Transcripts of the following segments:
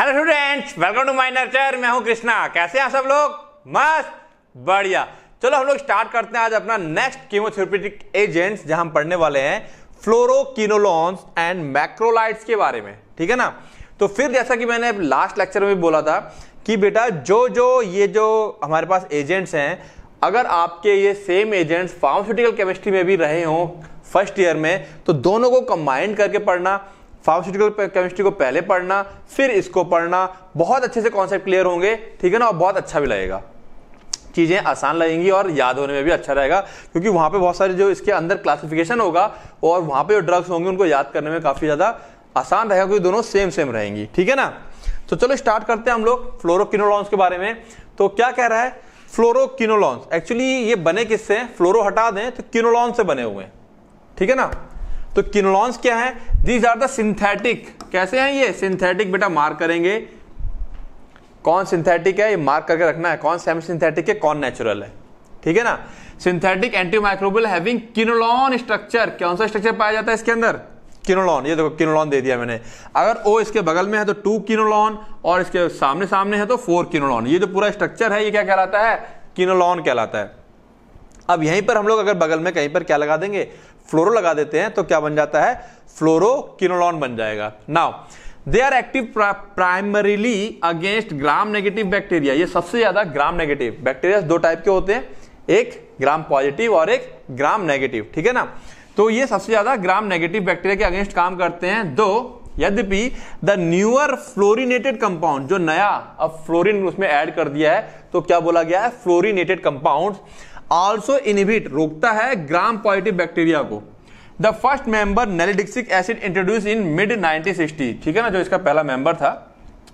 Hello students welcome to my nurture मैं हूं कृष्णा कैसे हैं सब लोग मस्त बढ़िया चलो हम लोग स्टार्ट करते हैं आज अपना नेक्स्ट कीमोथेरेपेटिक एजेंट्स जहां हम पढ़ने वाले हैं फ्लोरोकिनोलॉन्स एंड मैक्रोलाइट्स के बारे में ठीक है ना तो फिर जैसा कि मैंने लास्ट लेक्चर में भी बोला था कि बेटा जो जो ये जो हमारे पास एजेंट्स हैं अगर आपके ये सेम एजेंट्स फार्मास्यूटिकल केमिस्ट्री में भी रहे हों फर्स्ट ईयर में तो दोनों को कंबाइंड करके पढ़ना फार्मास्यूटिकल केमिस्ट्री को पहले पढ़ना फिर इसको पढ़ना बहुत अच्छे से कॉन्सेप्ट क्लियर होंगे ठीक है ना और बहुत अच्छा भी लगेगा चीज़ें आसान लगेंगी और याद होने में भी अच्छा रहेगा क्योंकि वहाँ पे बहुत सारे जो इसके अंदर क्लासिफिकेशन होगा और वहाँ पे जो ड्रग्स होंगे उनको याद करने में काफ़ी ज़्यादा आसान रहेगा क्योंकि दोनों सेम सेम रहेंगी ठीक है ना तो चलो स्टार्ट करते हैं हम लोग फ्लोरोकिनोलॉन्स के बारे में तो क्या कह रहा है फ्लोरोकिनोलॉन्स एक्चुअली ये बने किससे फ्लोरो हटा दें तो किनोलॉन्स से बने हुए हैं ठीक है ना तो किनलॉन्स क्या है दीज आर द सिंथेटिक कैसे हैं ये सिंथेटिक बेटा मार्क करेंगे कौन सिंथेटिक है ये मार्क करके रखना है कौन सेमी सिंथेटिक है कौन नेचुरल है ठीक है ना synthetic antimicrobial having quinolone structure कौन सा स्ट्रक्चर पाया जाता है इसके अंदर किनोलॉन ये देखो किनोलॉन दे दिया मैंने अगर ओ इसके बगल में है तो टू किनोलॉन और इसके सामने सामने है तो फोर किनोलॉन ये जो पूरा स्ट्रक्चर है ये क्या कहलाता है किनोलॉन कहलाता है अब यहीं पर हम लोग अगर बगल में कहीं पर क्या लगा देंगे फ्लोरो लगा देते हैं तो क्या बन जाता है फ्लोरोकिनोलॉन बन जाएगा now they are active primarily against gram negative bacteria ये सबसे ज्यादा ग्राम नेगेटिव बैक्टीरिया दो टाइप के होते हैं एक ग्राम पॉजिटिव और एक ग्राम नेगेटिव ठीक है ना तो ये सबसे ज्यादा ग्राम नेगेटिव बैक्टीरिया के अगेंस्ट काम करते हैं दो यद्यपि द न्यूअर फ्लोरिनेटेड कंपाउंड जो नया अब फ्लोरिन उसमें ऐड कर दिया है तो क्या बोला गया है फ्लोरिनेटेड कंपाउंड ऑल्सो इनिबिट रोकता है ग्राम पॉजिटिव बैक्टीरिया को the first member nalidixic acid introduce in mid nineteen sixty ठीक है ना जो इसका पहला मेंबर था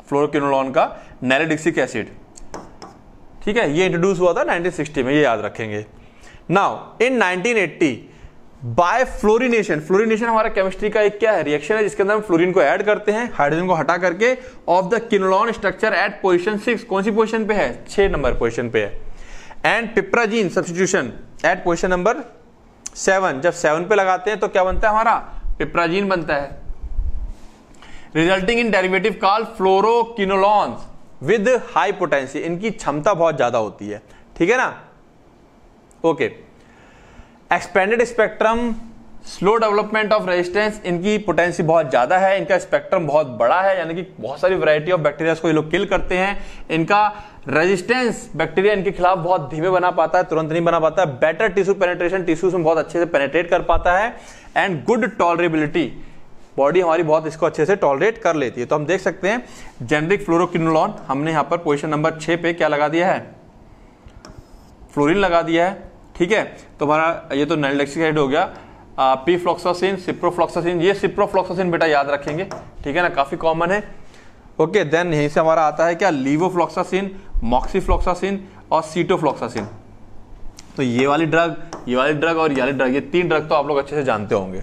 फ्लोरकिनोलॉन का नेलिडिक्सिक एसिड ठीक है ये इंट्रोड्यूस हुआ था 1960 में ये याद रखेंगे now in 1980 by fluorination fluorination हमारा केमिस्ट्री का एक क्या है रिएक्शन है जिसके अंदर हम फ्लोरिन को ऐड करते हैं हाइड्रोजन को हटा करके of the quinolone structure at position six कौन सी पोजीशन पे है छह नंबर पोजीशन पे है and piperazine substitution at position number seven जब सेवन पे लगाते हैं तो क्या बनता है हमारा पिप्राजीन बनता है resulting in derivative call fluoroquinolones with high potency इनकी क्षमता बहुत ज्यादा होती है ठीक है ना okay expanded spectrum slow development of resistance इनकी पोटेंसी बहुत ज्यादा है इनका स्पेक्ट्रम बहुत बड़ा है यानी कि बहुत सारी वैरायटी ऑफ बैक्टीरिया को ये लोग किल करते हैं इनका रेजिस्टेंस बैक्टीरिया इनके खिलाफ बहुत धीमे बना पाता है तुरंत नहीं बना पाता है बेटर टिश्यू पेनेट्रेशन टिश्यूज में बहुत अच्छे से पेनेट्रेट कर पाता है एंड गुड टॉलरेबिलिटी बॉडी हमारी बहुत इसको अच्छे से टॉलरेट कर लेती है तो हम देख सकते हैं जेनरिक फ्लोरोक्नोलॉन हमने यहाँ पर पोजिशन नंबर छह पे क्या लगा दिया है फ्लोरिन लगा दिया है ठीक है तो हमारा ये तो नैलडेक्सिकाइड हो गया पी फ्लॉक्सासिन सिप्रोफ्लॉक्सासिन ये सिप्रोफ्लॉक्सासिन बेटा याद रखेंगे ठीक है ना काफ़ी कॉमन है ओके देन यहीं से हमारा आता है क्या लीवोफ्लॉक्सासिन मॉक्सीफ्लॉक्सासिन और सीटोफ्लॉक्सासिन तो ये वाली ड्रग ये वाली ड्रग और ये वाली ड्रग ये तीन ड्रग तो आप लोग अच्छे से जानते होंगे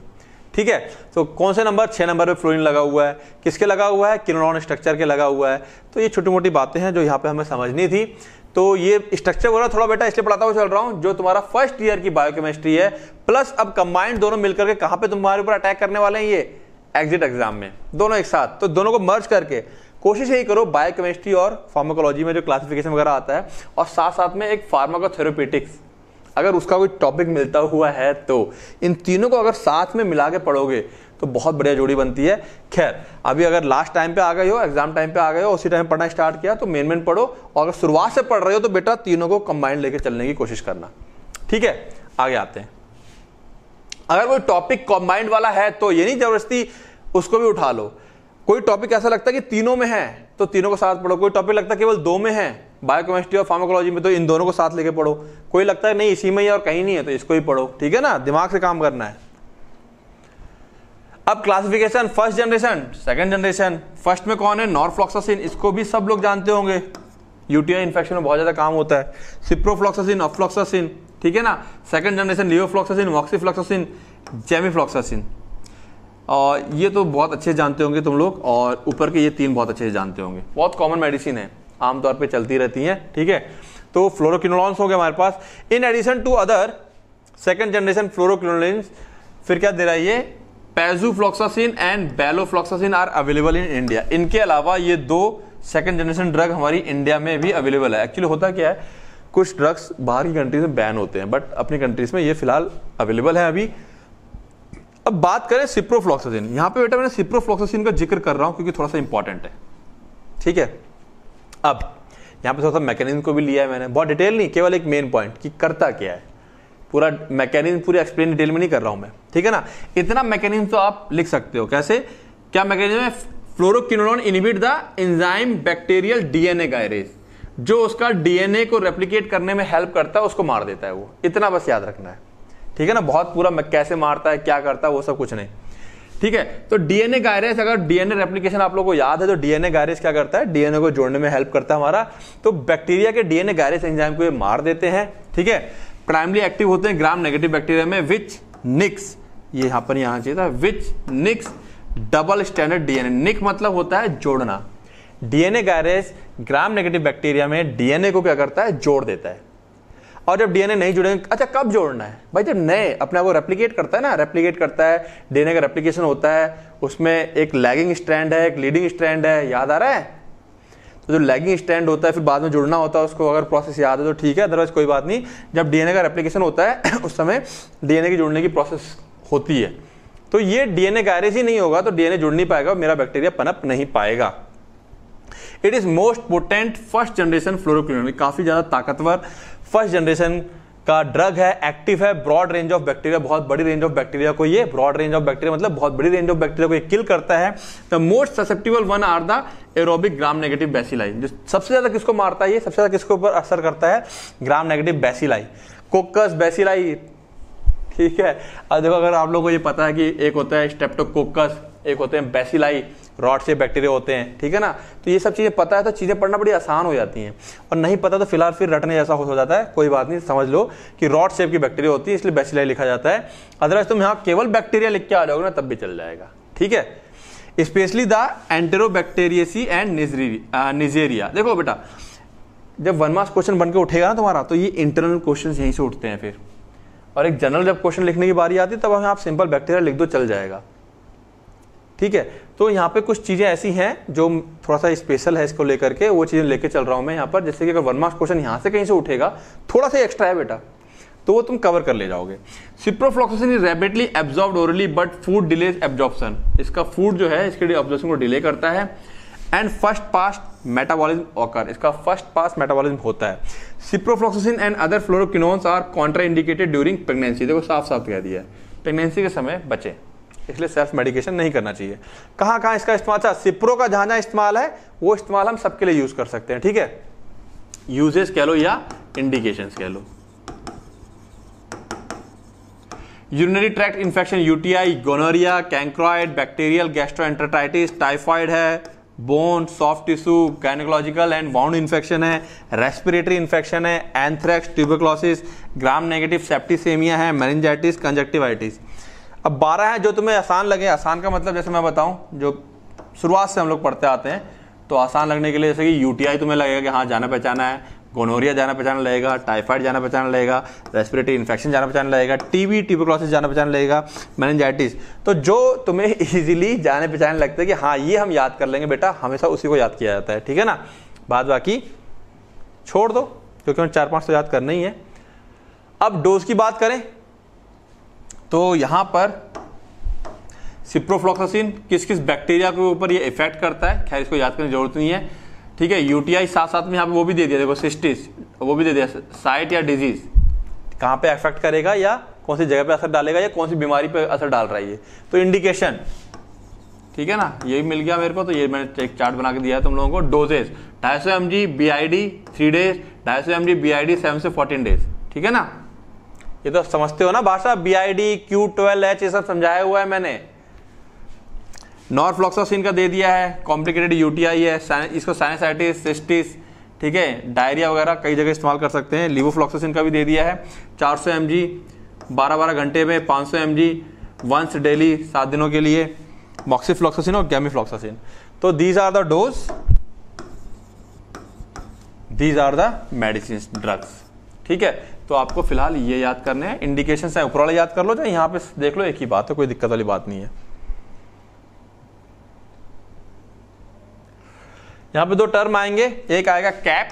ठीक है तो कौन से नंबर छह नंबर पे फ्लोरिन लगा हुआ है किसके लगा हुआ है किनोन स्ट्रक्चर के लगा हुआ है तो ये छोटी मोटी बातें हैं जो यहाँ पे हमें समझनी थी तो ये स्ट्रक्चर वगैरह थोड़ा बेटा इसलिए पढ़ाता हुआ चल रहा हूँ जो तुम्हारा फर्स्ट ईयर की बायोकेमिस्ट्री है प्लस अब कंबाइंड दोनों मिलकर के कहाँ पे तुम्हारे ऊपर अटैक करने वाले हैं ये एग्जिट एग्जाम में दोनों एक साथ तो दोनों को मर्ज करके कोशिश यही करो बायोकेमिस्ट्री और फार्माकोलॉजी में जो क्लासिफिकेशन वगैरह आता है और साथ साथ में एक फार्माकोथेरोपेटिक्स अगर उसका कोई टॉपिक मिलता हुआ है तो इन तीनों को अगर साथ में मिला के पढ़ोगे तो बहुत बढ़िया जोड़ी बनती है खैर अभी अगर लास्ट टाइम पे आ गए हो एग्जाम टाइम पे आ गए हो उसी टाइम पढ़ना स्टार्ट किया तो मेन मेन पढ़ो और अगर शुरुआत से पढ़ रहे हो तो बेटा तीनों को कंबाइंड लेकर चलने की कोशिश करना ठीक है आगे आते हैं अगर कोई टॉपिक कंबाइंड वाला है तो ये नहीं जबरदस्ती उसको भी उठा लो कोई टॉपिक ऐसा लगता है कि तीनों में है तो तीनों को साथ पढ़ो कोई टॉपिक लगता है केवल दो में है बायोकेमिस्ट्री और फार्माकोलॉजी में तो इन दोनों को साथ लेके पढ़ो कोई लगता है नहीं इसी में ही और कहीं नहीं है तो इसको ही पढ़ो ठीक है ना दिमाग से काम करना है अब classification first generation second generation first में कौन है नॉर्फ्लॉक्सासिन इसको भी सब लोग जानते होंगे यूटीआई इन्फेक्शन में बहुत ज़्यादा काम होता है सिप्रोफ्लॉक्सासिन अफ्लॉक्सासिन ठीक है ना सेकंड जनरेशन लियोफ्लॉक्सासिन वॉक्सीफ्लॉक्सासिन जेमीफ्लॉक्सासिन और ये तो बहुत अच्छे जानते होंगे तुम लोग और ऊपर के ये तीन बहुत अच्छे जानते होंगे बहुत कॉमन मेडिसिन है आमतौर पर चलती रहती हैं ठीक है तो फ्लोरोक्विनोलॉन्स हो गए हमारे पास in addition to other second generation fluoroquinolones फिर क्या दे रहा है ये pefloxacin and balofloxacin are available in India इनके अलावा ये दो सेकेंड जनरेशन ड्रग हमारी इंडिया में भी अवेलेबल है एक्चुअली होता क्या है कुछ ड्रग्स बाहर की कंट्रीज में बैन होते हैं बट अपनी कंट्रीज में ये फिलहाल अवेलेबल है अभी अब बात करें सिप्रोफ्लॉक्सासिन यहां पे बेटा मैंने सिप्रोफ्लॉक्सासिन का जिक्र कर रहा हूं क्योंकि थोड़ा सा इंपॉर्टेंट है ठीक है अब यहां पे थोड़ा सा मैकेनिज्म को भी लिया है मैंने बहुत डिटेल नहीं केवल एक मेन पॉइंट कि करता क्या है पूरा मैकेनिज्म पूरी एक्सप्लेन डिटेल में नहीं कर रहा हूं मैं ठीक है ना इतना मैकेनिज्म तो आप लिख सकते हो कैसे क्या मैकेनिज्म है fluoroquinolone inhibit the enzyme bacterial DNA gyrase जो उसका डीएनए को रेप्लीकेट करने में हेल्प करता है उसको मार देता है वो इतना बस याद रखना है ठीक है ना बहुत पूरा कैसे मारता है क्या करता है वो सब कुछ नहीं ठीक है तो डीएनए गायरेज अगर डीएनए रेप्लीकेशन आप लोगों को याद है तो डीएनए गायरेज क्या करता है डीएनए को जोड़ने में हेल्प करता है हमारा तो बैक्टीरिया के डीएनए गायरेज एंजाइम को ये मार देते हैं ठीक है प्राइमरी एक्टिव होते हैं ग्राम नेगेटिव बैक्टीरिया में विच निक्स ये यहां पर यहां चाहिए था which nicks double standard DNA nick मतलब होता है जोड़ना DNA gyrase gram negative bacteria में डीएनए को क्या करता है जोड़ देता है और जब डीएनए नहीं जुड़ेंगे अच्छा कब जोड़ना है भाई जब नए अपने आप को रेप्लीकेट करता है ना रेप्लीकेट करता है डीएनए का रेप्लीकेशन होता है उसमें एक लैगिंग स्ट्रैंड है एक लीडिंग स्ट्रैंड है याद आ रहा है तो जो लैगिंग स्टैंड होता है फिर बाद में जुड़ना होता है उसको अगर प्रोसेस याद है तो ठीक है अदरवाइज कोई बात नहीं जब डीएनए का रेप्लीकेशन होता है उस समय डीएनए की जुड़ने की प्रोसेस होती है तो ये डीएनए गायरेज ही नहीं होगा तो डीएनए जुड़ नहीं पाएगा मेरा बैक्टीरिया पनप नहीं पाएगा it is most potent first generation fluoroquinolone काफी ज्यादा ताकतवर फर्स्ट जनरेशन का ड्रग है एक्टिव है ब्रॉड रेंज ऑफ बैक्टीरिया बहुत बड़ी रेंज ऑफ बैक्टीरिया को ये ब्रॉड रेंज ऑफ बैक्टीरिया मतलब बहुत बड़ी रेंज ऑफ बैक्टीरिया को ये किल करता है the most susceptible one are the aerobic gram negative bacilli जो सबसे ज्यादा किसको मारता है ये सबसे ज्यादा किसके ऊपर असर करता है gram negative bacilli coccus bacilli ठीक है अब देखो अगर आप लोगों को ये पता है कि एक होता है स्टेप्टोकोकस एक होते हैं बैसिलाई रॉड से बैक्टीरिया होते हैं ठीक है ना तो ये सब चीज़ें पता है तो चीज़ें पढ़ना बड़ी आसान हो जाती हैं और नहीं पता तो फिलहाल फिर रटने जैसा हो जाता है कोई बात नहीं समझ लो कि रॉड शेप की बैक्टीरिया होती है इसलिए बैसिलाई लिखा जाता है अदरवाइज तुम यहाँ केवल बैक्टीरिया लिख के आ जाओगे ना तब भी चल जाएगा ठीक है specially the enterobacteriaceae and Neisseria देखो बेटा जब वन मार्क्स क्वेश्चन बनकर उठेगा ना तुम्हारा तो ये इंटरनल क्वेश्चन यहीं से उठते हैं फिर और एक जनरल जब क्वेश्चन लिखने की बारी आती है तब हमें आप सिंपल बैक्टीरिया लिख दो चल जाएगा ठीक है तो यहाँ पे कुछ चीज़ें ऐसी हैं जो थोड़ा सा स्पेशल है इसको लेकर के वो चीज़ें लेके चल रहा हूँ मैं यहाँ पर जैसे कि अगर वन मार्क्स क्वेश्चन यहाँ से कहीं से उठेगा थोड़ा सा एक्स्ट्रा है बेटा तो वो तुम कवर कर ले जाओगे ciprofloxacin is rapidly absorb orally but food delays absorption इसका फूड जो है इसके ऑब्जॉर्बन को डिले करता है and first pass metabolism occur इसका फर्स्ट पास मेटाबॉलिज्म होता है ciprofloxacin and other fluoroquinolones are contraindicated during pregnancy देखो साफ साफ कह दिया है प्रेगनेंसी के समय बचें इसलिए सेल्फ मेडिकेशन नहीं करना चाहिए कहां कहां इसका इस्तेमाल था अच्छा, सिप्रो का जहां जहां इस्तेमाल है वो इस्तेमाल हम सबके लिए यूज़ कर सकते हैं ठीक है यूजेस कह लो या इंडिकेशन कह लो urinary tract infection UTI gonorrhoea chancroid bacterial gastro gastroenteritis typhoid है bone soft tissue gynaecological and wound infection है रेस्पिरेटरी इन्फेक्शन है anthrax tuberculosis gram negative septicaemia है मेरिंजाइटिस कंजक्टिवाइटिस अब बारह हैं जो तुम्हें आसान लगे आसान का मतलब जैसे मैं बताऊँ जो शुरुआत से हम लोग पढ़ते आते हैं तो आसान लगने के लिए जैसे कि यूटीआई तुम्हें लगेगा कि हाँ जाना पहचाना है गोनोरिया जाना पहचाना लगेगा टाइफाइड जाना पहचाना लगेगा रेस्पिरेटरी इन्फेक्शन जाना पहचाना लगेगा टीबी ट्यूबरक्लोसिस जाना पहचाना लगेगा मैनजाइटिस तो जो तुम्हें इजीली जाने पहचाने लगते हैं कि हाँ ये हम याद कर लेंगे बेटा हमेशा उसी को याद किया जाता है ठीक है ना बाद बाकी छोड़ दो क्योंकि हम चार पाँच तो याद करना ही है अब डोज की बात करें तो यहां पर सिप्रोफ्लोक्सिन किस किस बैक्टीरिया के ऊपर ये इफेक्ट करता है खैर इसको याद करने की जरूरत नहीं है ठीक है यूटीआई साथ साथ में यहाँ पे वो भी दे दिया देखो सिस्टिस वो भी दे दिया साइट या डिजीज कहाँ पे इफेक्ट करेगा या कौन सी जगह पे असर डालेगा या कौन सी बीमारी पे असर डाल रहा है ये तो इंडिकेशन ठीक है ना ये भी मिल गया मेरे को तो ये मैंने एक चार्ट बना के दिया है तुम लोगों को डोजेज ढाई सौ M G B I D three days ढाई सौ M G B I D seven से फोर्टीन डेज ठीक है ना ये तो समझते हो ना भाषा B I D Q twelve H ये सब समझाया हुआ है मैंने फ्लॉक्सोसिन का दे दिया है कॉम्प्लिकेटेड यूटीआई है इसको साइनसाइटिस सिस्टिस ठीक है डायरिया वगैरह कई जगह इस्तेमाल कर सकते हैं लिवोफ्लॉक्सोसिन का भी दे दिया है 400 सौ एम जी बारह बारह घंटे में 500 सौ एम जी वंस डेली सात दिनों के लिए मॉक्सीफ्लॉक्सोसिन और गैमीफ्लॉक्सोसिन तो these are the dose these are the medicine drugs ठीक है तो आपको फिलहाल ये याद करने हैं इंडिकेशन है ऊपर वाला याद कर लो चाहे यहाँ पे देख लो एक ही बात है कोई दिक्कत वाली बात नहीं है यहाँ पे दो टर्म आएंगे एक आएगा कैप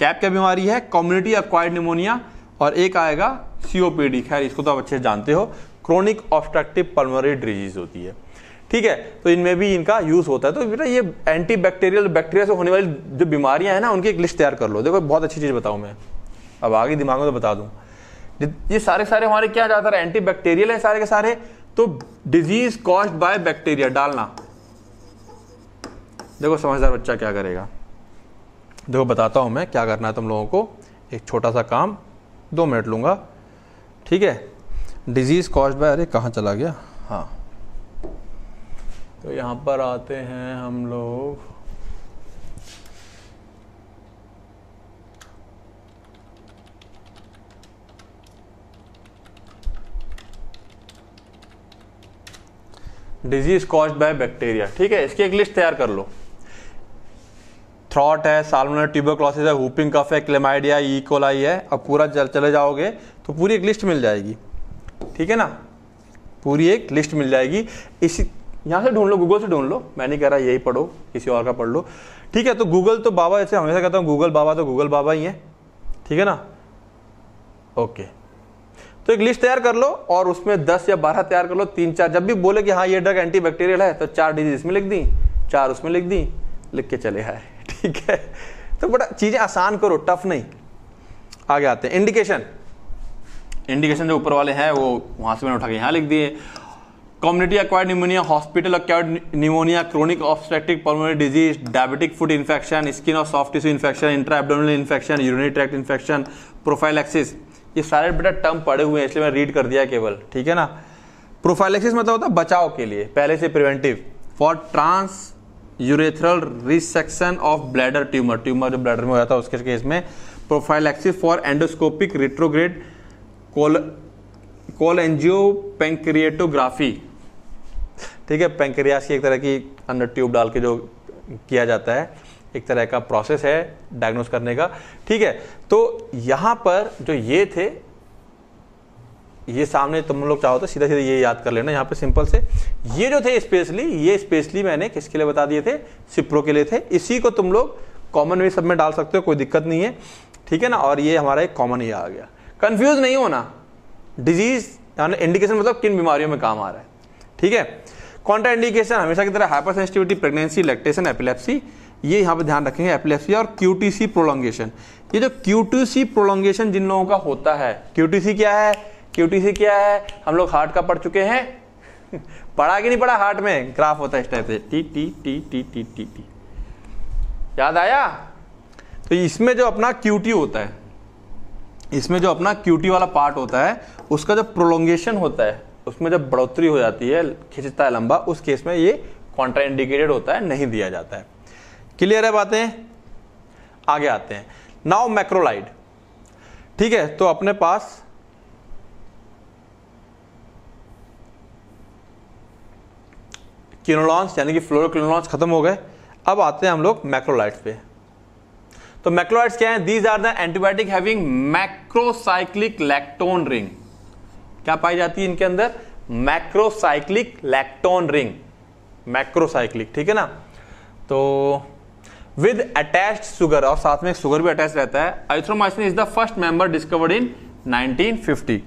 कैप क्या बीमारी है कम्युनिटी अक्वायर्ड निमोनिया और एक आएगा सीओपीडी खैर इसको तो आप अच्छे जानते हो क्रोनिक ऑब्स्ट्रक्टिव पल्मोनरी डिजीज होती है ठीक है तो इनमें भी इनका यूज होता है तो बेटा ये एंटी बैक्टीरियल बैक्टीरिया से होने वाली जो बीमारियां हैं ना उनकी एक लिस्ट तैयार कर लो देखो बहुत अच्छी चीज बताऊं मैं अब आगे दिमाग में तो बता दूं ये सारे सारे हमारे क्या जाता है एंटी बैक्टीरियल है सारे के सारे तो डिजीज कॉज्ड बाय बैक्टीरिया डालना देखो समझदार बच्चा क्या करेगा देखो बताता हूं मैं क्या करना है तुम लोगों को एक छोटा सा काम दो मिनट लूंगा ठीक है डिजीज़ कॉज्ड बाय अरे कहाँ चला गया हाँ तो यहां पर आते हैं हम लोग डिजीज कॉज बाय बैक्टीरिया ठीक है इसकी एक लिस्ट तैयार कर लो थ्रॉट है ट्यूबर ट्यूबरक्लोसिस है हुपिंग कफ है क्लेमाइडिया ईकोलाई e. है अब पूरा चल चले जाओगे तो पूरी एक लिस्ट मिल जाएगी ठीक है ना पूरी एक लिस्ट मिल जाएगी इसी यहाँ से ढूंढ लो गूगल से ढूंढ लो मैं नहीं कह रहा यही पढ़ो किसी और का पढ़ लो ठीक है तो गूगल तो बाबा जैसे हमेशा कहता हूँ गूगल बाबा तो गूगल बाबा ही है ठीक है ना ओके तो एक लिस्ट तैयार कर लो और उसमें दस या बारह तैयार कर लो तीन चार जब भी बोले कि हाँ ये ड्रग एंटीबैक्टीरियल है तो चार डिजीज इसमें लिख दी चार उसमें लिख दी लिख के चले आए ठीक है तो बड़ा चीज़ें आसान करो टफ नहीं आगे आते हैं इंडिकेशन इंडिकेशन जो ऊपर वाले हैं वो वहां से मैंने उठा के यहां लिख दिए community acquired pneumonia hospital acquired pneumonia chronic obstructive pulmonary disease diabetic foot infection skin और soft tissue infection intra infection urinary tract infection prophylaxis ये सारे बेटा टर्म पड़े हुए हैं इसलिए मैं रीड कर दिया केवल ठीक है ना प्रोफाइलेक्सिस मतलब होता है बचाव के लिए पहले से preventive for transurethral resection of bladder tumour tumour जो ब्लैडर में हो जाता है उसके केस में प्रोफाइलेक्सिस फॉर एंडोस्कोपिक रिट्रोग्रेड कोल कोलेंजियो पेंक्रिएटोग्राफी ठीक है पेंक्रियास की एक तरह की अंडर ट्यूब डाल के जो किया जाता है एक तरह का प्रोसेस है डायग्नोस करने का ठीक है तो यहां पर जो ये थे ये सामने तुम लोग चाहो तो सीधा सीधा ये याद कर लेना यहां पे सिंपल से ये जो थे स्पेशली ये स्पेशली मैंने किसके लिए बता दिए थे सिप्रो के लिए थे इसी को तुम लोग कॉमन वे सब में डाल सकते हो कोई दिक्कत नहीं है ठीक है ना और ये हमारा एक कॉमन ही आ गया कंफ्यूज नहीं होना डिजीज यानी इंडिकेशन मतलब किन बीमारियों में काम आ रहा है ठीक है कॉन्ट्रा इंडिकेशन हमेशा की तरह hypersensitivity pregnancy lactation epilepsy ये यहाँ पे ध्यान रखेंगे एपिलेप्सी और क्यूटीसी प्रोलोंगेशन ये जो क्यूटीसी प्रोलोंगेशन जिन लोगों का होता है क्यूटीसी क्या है क्यूटीसी क्या है हम लोग हार्ट का पढ़ चुके हैं पढ़ा कि नहीं पढ़ा हार्ट में ग्राफ होता है इस टाइप से T T T T T T T याद आया तो इसमें जो अपना क्यूटी होता है इसमें जो अपना क्यूटी वाला पार्ट होता है उसका जो प्रोलोंगेशन होता है उसमें जब बढ़ोतरी हो जाती है खिंचता है लंबा उस केस में ये कॉन्ट्राइंडिकेटेड होता है नहीं दिया जाता है क्लियर है बातें आगे आते हैं नाउ मैक्रोलाइड ठीक है तो अपने पास क्यूनोलॉन्स यानी कि फ्लोरोक्लिनोलॉन्स खत्म हो गए अब आते हैं हम लोग मैक्रोलाइट्स पे तो मैक्रोलाइट्स क्या है these are the antibiotic having macrocyclic lactone ring क्या पाई जाती है इनके अंदर मैक्रोसाइक्लिक लैक्टोन रिंग मैक्रोसाइक्लिक ठीक है ना तो विद अटैच सुगर और साथ में सुगर भी अटैच रहता है erythromycin is the first member discovered in 1950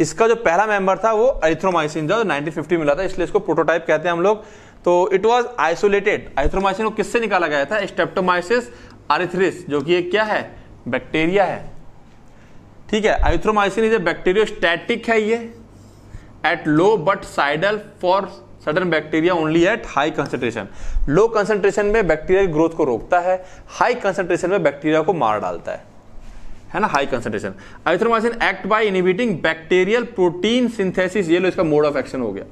इसका जो पहला मेंबर था वो आइथ्रोमाइसिन था जो 1950 मिला था इसलिए इसको प्रोटोटाइप कहते हैं हम लोग तो इट वाज आइसोलेटेड आइथ्रोमाइसिन को किससे निकाला गया था स्टेप्टोमाइसिस आरिथ्रिस जो कि एक क्या है बैक्टीरिया है ठीक है erythromycin is a bacteriostatic है ये at low but cidal for certain bacteria only at high concentration low concentration में बैक्टीरिया की ग्रोथ को रोकता है हाई कंसेंट्रेशन में बैक्टीरिया को मार डालता है है ना high concentration erythromycin act by inhibiting bacterial protein synthesis ये लो इसका मोड ऑफ एक्शन हो गया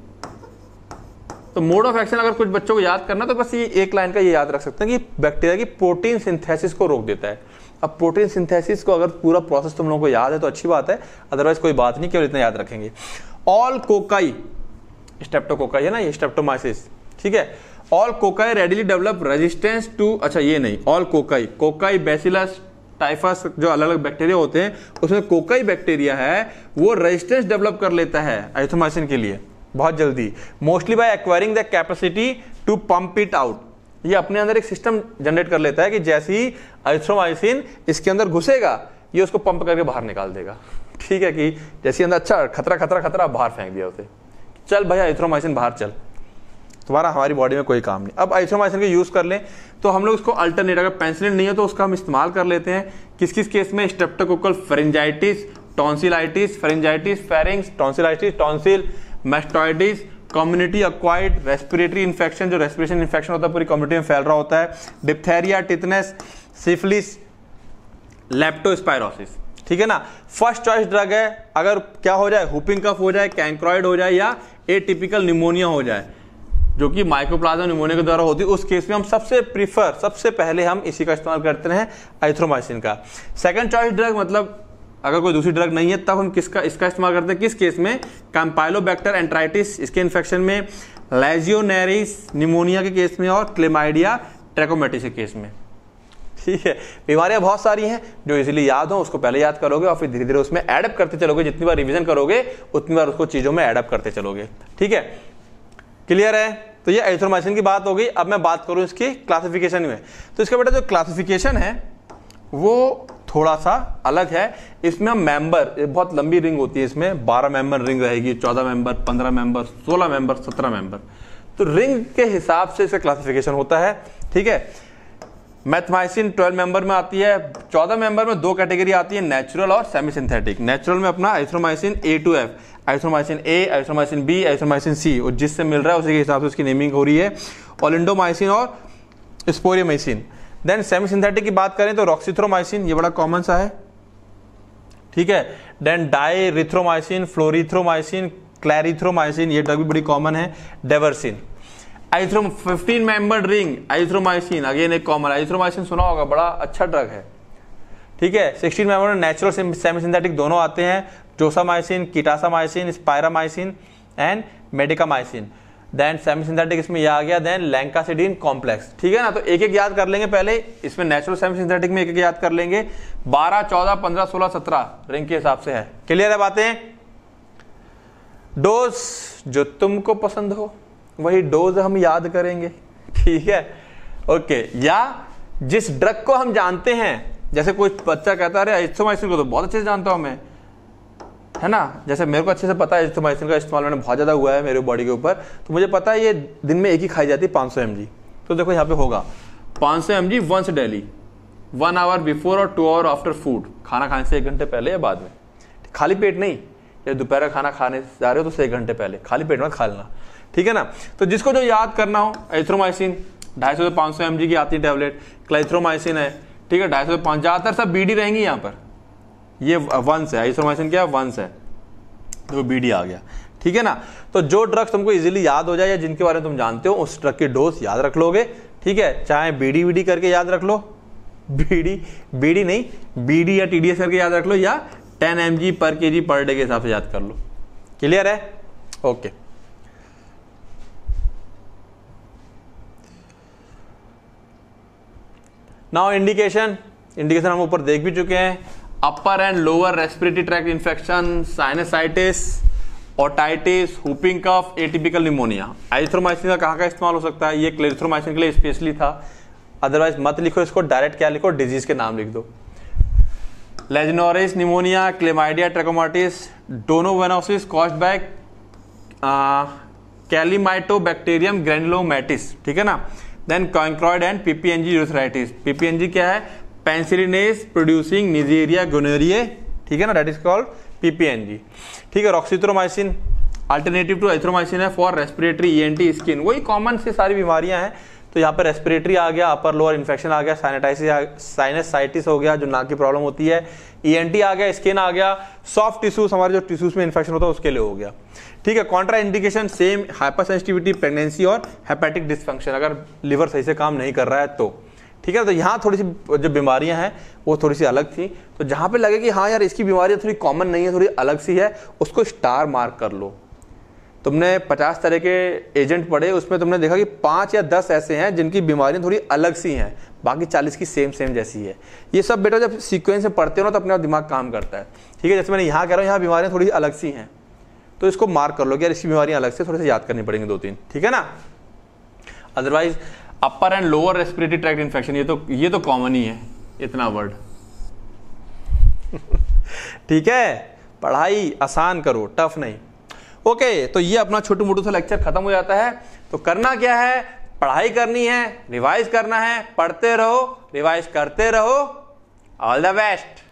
तो मोड ऑफ एक्शन अगर कुछ बच्चों को याद करना तो बस ये एक लाइन का ये याद रख सकते हैं कि बैक्टीरिया की प्रोटीन सिंथेसिस को रोक देता है अब प्रोटीन सिंथेसिस को अगर पूरा प्रोसेस तुम लोगों को याद है तो अच्छी बात है अदरवाइज कोई बात नहीं केवल इतना याद रखेंगे ऑल कोकाई स्टेप्टोकोका है ना ये स्टेप्टोमाइसिस ठीक है all cocci readily develop resistance to अच्छा ये नहीं all cocci cocci bacillus typhus जो अलग अलग बैक्टीरिया होते हैं उसमें कोकाई बैक्टीरिया है वो रेजिस्टेंस डेवलप कर लेता है एथोमाइसिन के लिए बहुत जल्दी mostly by acquiring the capacity to pump it out ये अपने अंदर एक सिस्टम जनरेट कर लेता है कि जैसे ही एथ्रोमाइसिन इसके अंदर घुसेगा ये उसको पंप करके बाहर निकाल देगा ठीक है कि जैसे अंदर अच्छा खतरा खतरा खतरा बाहर फेंक दिया उसे चल भैया एथ्रोमाइसिन बाहर चल तुम्हारा हमारी बॉडी में कोई काम नहीं अब आइथ्रोमाइसिन का यूज़ कर लें तो हम लोग उसको अल्टरनेट अगर पेंसिलिन नहीं हो तो उसका हम इस्तेमाल कर लेते हैं किस किस केस में streptococcal pharyngitis tonsillitis pharyngitis pharynx tonsillitis tonsil mastoiditis community acquired respiratory infection जो रेस्पिरेशन इन्फेक्शन होता है पूरी कम्युनिटी में फैल रहा होता है डिप्थेरिया टिटनेस सिफिलिस लेप्टोस्पायरोसिस ठीक है ना फर्स्ट चॉइस ड्रग है अगर क्या हो जाए हुपिंग कफ हो जाए कैंक्रॉइड हो जाए या ए टिपिकल निमोनिया हो जाए जो कि माइक्रोप्लाज्मा निमोनिया के द्वारा होती है उस केस में हम सबसे प्रीफर सबसे पहले हम इसी का इस्तेमाल करते हैं आइथ्रोमाइसिन का सेकंड चॉइस ड्रग मतलब अगर कोई दूसरी ड्रग नहीं है तब हम किसका इसका इस्तेमाल करते हैं किस केस में कैम्पाइलोबैक्टर एंट्राइटिस इसके इन्फेक्शन में लाइजियोनेरिस निमोनिया के केस में और क्लेमाइडिया ट्रेकोमेटिस के केस में ठीक है बीमारियां बहुत सारी हैं जो इजीली याद हो उसको पहले याद करोगे और फिर धीरे धीरे उसमें एडअप करते चलोगे जितनी बार रिविजन करोगे उतनी बार उसको चीज़ों में एडअप करते चलोगे ठीक है क्लियर है तो ये एथ्रोमाइसिन की बात हो गई अब मैं बात करूं इसकी क्लासिफिकेशन में तो इसका बेटा जो क्लासिफिकेशन है वो थोड़ा सा अलग है इसमें हम मेंबर बहुत लंबी रिंग होती है इसमें 12 मेंबर रिंग रहेगी 14 मेंबर 15 मेंबर 16 मेंबर 17 मेंबर तो रिंग के हिसाब से इसका क्लासिफिकेशन होता है ठीक है मैथमाइसिन 12 मेंबर में आती है 14 मेंबर में दो कैटेगरी आती है नेचुरल और सेमी सिंथेटिक नेचुरल में अपना erythromycin A to F erythromycin A erythromycin B erythromycin C और जिससे मिल रहा है उसी के हिसाब से उसकी नेमिंग हो रही है ओलिंडोमाइसिन और स्पोरियोमाइसिन देन सेमी सिंथेटिक की बात करें तो रॉक्सिथ्रोमाइसिन ये बड़ा कॉमन सा है ठीक है then dirithromycin flurithromycin clarithromycin ये ड्रग भी बड़ी कॉमन है डेवर्सिन आइथ्रोम 15 मेंबर रिंग आइथ्रोमाइसिन अगेन एक कॉमन आइथ्रोमाइसिन सुना होगा बड़ा अच्छा ड्रग है ठीक है 16 मेंबर नेचुरल सेमी सिंथेटिक दोनों आते हैं josamycin kitasamycin spiramycin and midecamycin then semi synthetic इसमें यह आ गया देन लैंकासिडीन कॉम्प्लेक्स ठीक है ना तो एक एक याद कर लेंगे पहले इसमें नेचुरल सेमी सिंथेटिक में एक एक याद कर लेंगे 12, 14, 15, 16, 17 रिंग के हिसाब से है क्लियर है बातें डोज जो तुमको पसंद हो वही डोज हम याद करेंगे ठीक है ओके या जिस ड्रग को हम जानते हैं जैसे कोई बच्चा कहता है अरे को तो बहुत अच्छे से जानता हूं मैं है ना जैसे मेरे को अच्छे से पता है एस्थोमाइसिन का इस्तेमाल मैंने बहुत ज़्यादा हुआ है मेरे बॉडी के ऊपर तो मुझे पता है ये दिन में एक ही खाई जाती है पांच सौ तो देखो यहाँ पे होगा पांच सौ M G once daily one hour before और टू आवर आफ्टर फूड खाना खाने से एक घंटे पहले या बाद में खाली पेट नहीं या दोपहर का खाना खाने जा रहे हो तो एक घंटे पहले खाली पेट मत खा लेना ठीक है ना तो जिसको जो याद करना हो एथ्रोमाइसिन ढाई सौ से पाँच सौ एम की आती है टैबलेट क्लाइथ्रोमाइसिन है ठीक है ढाई सौ से पाँच ज़्यादातर सब बी डी रहेंगी यहाँ पर ये वंस है एथ्रोमाइसिन क्या है वंस है तो बी आ गया ठीक है ना तो जो ड्रग्स तुमको इजीली याद हो जाए या जिनके बारे में तुम जानते हो उस ड्रग की डोज याद रख लोगे ठीक है चाहे बी वी वीडी करके याद रख लो बीडी डी नहीं बीडी या टी डी एस करके याद रख लो या टेन एम जी पर के जी पर डे के हिसाब से याद कर लो क्लियर है ओके नाउ इंडिकेशन इंडिकेशन हम ऊपर देख भी चुके हैं upper and lower respiratory tract infection sinusitis otitis whooping cough atypical pneumonia erythromycin का कहाँ का इस्तेमाल हो सकता है ये क्लेरिथ्रोमाइसिन के लिए स्पेशली था अदरवाइज मत लिखो इसको डायरेक्ट क्या लिखो डिजीज के नाम लिख दो legionnaires pneumonia chlamydia trachomatis donovanosis कॉस्ट बैक कैलीमाइटोबैक्टीरियम ग्रेनलोमैटिस ठीक है ना देन कॉन्क्रॉइड एंड पीपीएनजी यूथराइटिस पीपीएनजी क्या है पेंसिलिनेस प्रोड्यूसिंग निजेरिया गोनेरिए ठीक है ना डेट इज कॉल्ड पीपीएनजी ठीक है रॉक्सीथ्रोमाइसिन अल्टरनेटिव टू एथ्रोमाइसिन है फॉर रेस्पिरेटरी टी स्किन वही कॉमन से सारी बीमारियां हैं तो यहाँ पर रेस्पिरेटरी आ गया अपर लोअर इन्फेक्शन आ गया साइनेटाइसिस साइनसाइटिस हो गया जो नाक की प्रॉब्लम होती है ई e आ गया स्किन आ गया सॉफ्ट टिश्यूज हमारे जो टिश्यूज में इन्फेक्शन होता है उसके लिए हो गया ठीक है contraindication same hypersensitivity pregnancy और हेपेटिक डिस्फंक्शन अगर लीवर सही से काम नहीं कर रहा है तो ठीक है तो यहाँ थोड़ी सी जो बीमारियां हैं वो थोड़ी सी अलग थी तो जहां पे लगे कि हाँ यार इसकी बीमारियां थोड़ी कॉमन नहीं है थोड़ी अलग सी है उसको स्टार मार्क कर लो तुमने पचास तरह के एजेंट पढ़े उसमें तुमने देखा कि पाँच या दस ऐसे हैं जिनकी बीमारियाँ थोड़ी अलग सी हैं बाकी चालीस की सेम सेम जैसी है ये सब बेटा जब सीक्वेंस में पढ़ते हो ना तो अपने दिमाग काम करता है ठीक है जैसे मैंने यहाँ कह रहा हूँ यहाँ बीमारियाँ थोड़ी अलग सी हैं तो इसको मार्क कर लो कि यार इसकी बीमारियाँ अलग से थोड़े से याद करनी पड़ेंगी दो तीन ठीक है ना otherwise upper and lower respiratory tract infection ये तो ये तो कॉमन ही है इतना वर्ड ठीक है पढ़ाई आसान करो टफ नहीं ओके तो ये अपना छोटू मोटू सा लेक्चर खत्म हो जाता है तो करना क्या है पढ़ाई करनी है रिवाइज करना है पढ़ते रहो रिवाइज करते रहो ऑल द बेस्ट